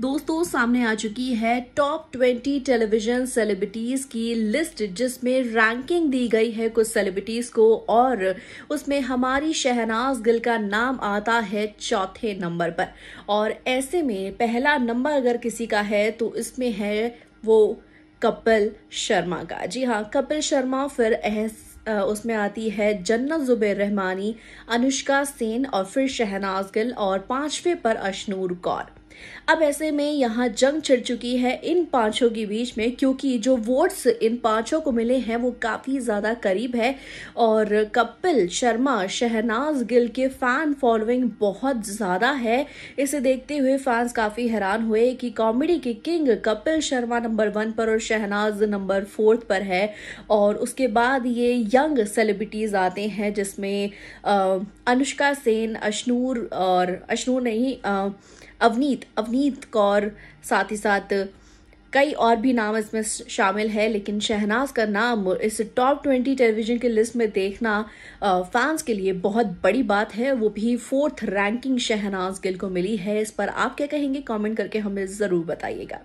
दोस्तों सामने आ चुकी है टॉप 20 टेलीविजन सेलिब्रिटीज की लिस्ट जिसमें रैंकिंग दी गई है कुछ सेलिब्रिटीज को और उसमें हमारी शहनाज गिल का नाम आता है चौथे नंबर पर और ऐसे में पहला नंबर अगर किसी का है तो इसमें है वो कपिल शर्मा का जी हाँ कपिल शर्मा फिर एहस उसमें आती है जन्नत जुबेर रहमानी अनुष्का सेन और फिर शहनाज गिल और पांचवे पर अशनूर कौर अब ऐसे में यहाँ जंग छिड़ चुकी है इन पांचों के बीच में क्योंकि जो वोट्स इन पांचों को मिले हैं वो काफ़ी ज़्यादा करीब है और कपिल शर्मा शहनाज गिल के फ़ैन फॉलोइंग बहुत ज़्यादा है इसे देखते हुए फैंस काफ़ी हैरान हुए कि कॉमेडी के king Kapil Sharma number one पर और शहनाज नंबर फोर्थ पर है और उसके बाद ये यंग सेलिब्रिटीज़ आते हैं जिसमें अनुष्का सेन अशनूर और अशनूर नहीं अवनीत अवनीत कौर साथ ही साथ कई और भी नाम इसमें शामिल है लेकिन शहनाज का नाम इस टॉप ट्वेंटी टेलीविजन की लिस्ट में देखना फैंस के लिए बहुत बड़ी बात है वो भी फोर्थ रैंकिंग शहनाज गिल को मिली है इस पर आप क्या कहेंगे कमेंट करके हमें ज़रूर बताइएगा